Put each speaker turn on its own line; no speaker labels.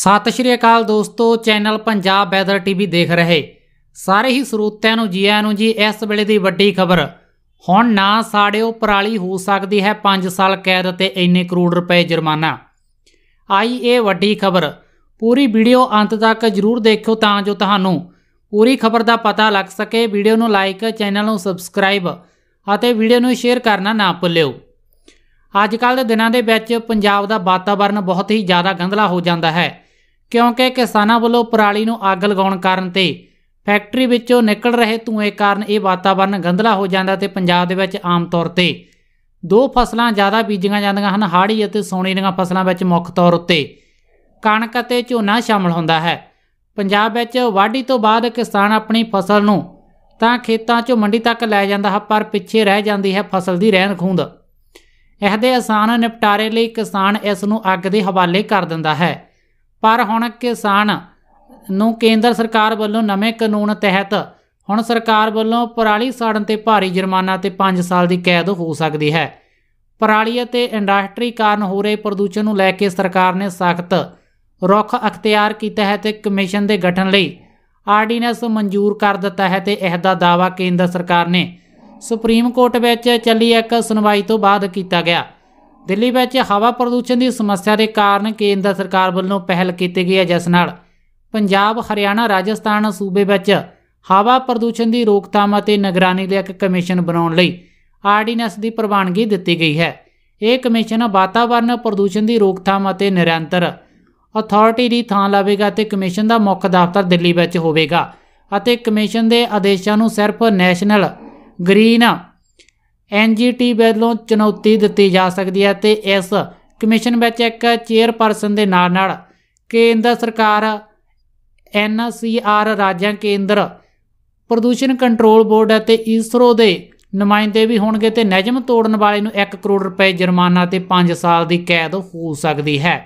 ਸਤਿ ਸ਼੍ਰੀ ਅਕਾਲ ਦੋਸਤੋ channel Punjab weather TV ਦੇਖ ਰਹੇ ਸਾਰੇ ਹੀ ਸਰੋਤਿਆਂ ਨੂੰ ਜੀ ਆਇਆਂ ਨੂੰ ਜੀ ਇਸ ਵੇਲੇ ਦੀ ਵੱਡੀ ਖਬਰ ਹੁਣ ਨਾ ਸਾੜਿਓ ਪਰਾਲੀ ਹੋ ਸਕਦੀ ਹੈ 5 ਸਾਲ ਕੈਦ ਅਤੇ ਇੰਨੇ ਕਰੋੜ ਰੁਪਏ ਜੁਰਮਾਨਾ ਆਈ ਇਹ ਵੱਡੀ ਖਬਰ ਪੂਰੀ ਵੀਡੀਓ ਅੰਤ ਤੱਕ ਜਰੂਰ ਦੇਖਿਓ ਤਾਂ ਜੋ ਤੁਹਾਨੂੰ ਪੂਰੀ ਖਬਰ ਦਾ ਪਤਾ ਲੱਗ ਸਕੇ ਵੀਡੀਓ ਨੂੰ ਲਾਈਕ ਚੈਨਲ ਨੂੰ ਸਬਸਕ੍ਰਾਈਬ ਅਤੇ ਵੀਡੀਓ ਨੂੰ ਸ਼ੇਅਰ ਕਰਨਾ ਨਾ ਭੁੱਲਿਓ ਅੱਜ ਕੱਲ੍ਹ ਦੇ ਦਿਨਾਂ ਦੇ ਵਿੱਚ ਪੰਜਾਬ ਦਾ ਵਾਤਾਵਰਣ ਬਹੁਤ ਹੀ ਜ਼ਿਆਦਾ ਗੰਦਲਾ ਹੋ ਜਾਂਦਾ ਹੈ ਕਿਉਂਕਿ ਕਿਸਾਨਾਂ ਵੱਲੋਂ ਪਰਾਲੀ ਨੂੰ ਅੱਗ ਲਗਾਉਣ ਕਾਰਨ ਤੇ ਫੈਕਟਰੀ ਵਿੱਚੋਂ ਨਿਕਲ ਰਹੇ ਧੂਏ ਕਾਰਨ ਇਹ ਵਾਤਾਵਰਣ ਗੰਧਲਾ ਹੋ ਜਾਂਦਾ ਤੇ ਪੰਜਾਬ ਦੇ ਵਿੱਚ ਆਮ ਤੌਰ ਤੇ ਦੋ ਫਸਲਾਂ ਜ਼ਿਆਦਾ ਬੀਜੀਆਂ ਜਾਂਦੀਆਂ ਹਨ ਹਾੜੀ ਅਤੇ ਸੋਣੀ ਦੀਆਂ ਫਸਲਾਂ ਵਿੱਚ ਮੁੱਖ ਤੌਰ ਉੱਤੇ ਕਣਕ ਅਤੇ ਝੋਨਾ ਸ਼ਾਮਲ ਹੁੰਦਾ ਹੈ ਪੰਜਾਬ ਵਿੱਚ ਵਾਢੀ ਤੋਂ ਬਾਅਦ ਕਿਸਾਨ ਆਪਣੀ ਫਸਲ ਨੂੰ ਤਾਂ ਖੇਤਾਂ 'ਚੋਂ ਮੰਡੀ ਤੱਕ ਲੈ ਜਾਂਦਾ ਹੈ ਪਰ ਪਿੱਛੇ ਰਹਿ ਜਾਂਦੀ ਹੈ ਫਸਲ ਦੀ ਰਹਿਣ ਖੂੰਦ ਇਹਦੇ ਆਸਾਨ ਨਿਪਟਾਰੇ ਲਈ ਕਿਸਾਨ ਇਸ ਨੂੰ ਅੱਗ ਦੇ ਹਵਾਲੇ ਕਰ ਦਿੰਦਾ ਹੈ ਪਰ ਹੁਣ ਕਿਸਾਨ ਨੂੰ ਕੇਂਦਰ ਸਰਕਾਰ ਵੱਲੋਂ ਨਵੇਂ ਕਾਨੂੰਨ ਤਹਿਤ ਹੁਣ ਸਰਕਾਰ ਵੱਲੋਂ ਪਰਾਲੀ ਸਾੜਨ ਤੇ ਭਾਰੀ ਜੁਰਮਾਨਾ ਤੇ 5 ਸਾਲ ਦੀ ਕੈਦ ਹੋ ਸਕਦੀ ਹੈ ਪਰਾਲੀ ਅਤੇ ਇੰਡਸਟਰੀ ਕਾਰਨ ਹੋ ਰਹੇ ਪ੍ਰਦੂਸ਼ਣ ਨੂੰ ਲੈ ਕੇ ਸਰਕਾਰ ਨੇ ਸਖਤ ਰੁਖ ਅਖਤਿਆਰ ਕੀਤਾ ਹੈ ਤੇ ਕਮਿਸ਼ਨ ਦੇ ਗਠਨ ਲਈ ਆਰਡੀਨੈਂਸ ਮਨਜ਼ੂਰ ਕਰ ਦਿੱਤਾ ਹੈ ਤੇ ਇਹ ਦਾ ਦਾਵਾ ਕੇਂਦਰ ਸਰਕਾਰ ਨੇ ਸੁਪਰੀਮ ਕੋਰਟ ਵਿੱਚ ਚੱਲੀ ਇੱਕ ਸੁਣਵਾਈ ਤੋਂ ਬਾਅਦ ਕੀਤਾ ਗਿਆ ਦਿੱਲੀ ਵਿੱਚ ਹਵਾ ਪ੍ਰਦੂਸ਼ਣ ਦੀ ਸਮੱਸਿਆ ਦੇ ਕਾਰਨ ਕੇਂਦਰ ਸਰਕਾਰ ਵੱਲੋਂ ਪਹਿਲ ਕੀਤੀ ਗਈ ਹੈ ਜਿਸ ਨਾਲ ਪੰਜਾਬ ਹਰਿਆਣਾ ਰਾਜਸਥਾਨ ਸੂਬੇ ਵਿੱਚ ਹਵਾ ਪ੍ਰਦੂਸ਼ਣ ਦੀ ਰੋਕਥਾਮ ਅਤੇ ਨਿਗਰਾਨੀ ਲਈ ਇੱਕ ਕਮਿਸ਼ਨ ਬਣਾਉਣ ਲਈ ਆਰਡੀਨੈਂਸ ਦੀ ਪ੍ਰਵਾਨਗੀ ਦਿੱਤੀ ਗਈ ਹੈ ਇਹ ਕਮਿਸ਼ਨ ਵਾਤਾਵਰਣ ਪ੍ਰਦੂਸ਼ਣ ਦੀ ਰੋਕਥਾਮ ਅਤੇ ਨਿਰੰਤਰ ਅਥਾਰਟੀ ਦੀ ਥਾਂ ਲਵੇਗਾ ਤੇ ਕਮਿਸ਼ਨ ਦਾ ਮੁੱਖ ਦਫ਼ਤਰ ਦਿੱਲੀ ਵਿੱਚ ਹੋਵੇਗਾ ਅਤੇ ਕਮਿਸ਼ਨ ਦੇ ਆਦੇਸ਼ਾਂ ਨੂੰ ਸਿਰਫ ਨੈਸ਼ਨਲ ਗ੍ਰੀਨ ਐਨਜੀਟੀ ਵੱਲੋਂ ਚੁਣੌਤੀ ਦਿੱਤੀ ਜਾ ਸਕਦੀ ਹੈ ਤੇ ਇਸ ਕਮਿਸ਼ਨ ਵਿੱਚ ਇੱਕ ਚੇਅਰਪਰਸਨ ਦੇ ਨਾਲ ਨਾਲ ਕੇਂਦਰ ਸਰਕਾਰ ਐਨਸੀਆਰ ਰਾਜਾਂ ਕੇਂਦਰ ਪ੍ਰਦੂਸ਼ਣ ਕੰਟਰੋਲ ਬੋਰਡ ਅਤੇ ਇਸਰੋ ਦੇ ਨੁਮਾਇੰਦੇ ਵੀ ਹੋਣਗੇ ਤੇ ਨਿਯਮ ਤੋੜਨ ਵਾਲੇ ਨੂੰ 1 ਕਰੋੜ ਰੁਪਏ ਜੁਰਮਾਨਾ ਤੇ 5 ਸਾਲ ਦੀ ਕੈਦ ਹੋ ਸਕਦੀ ਹੈ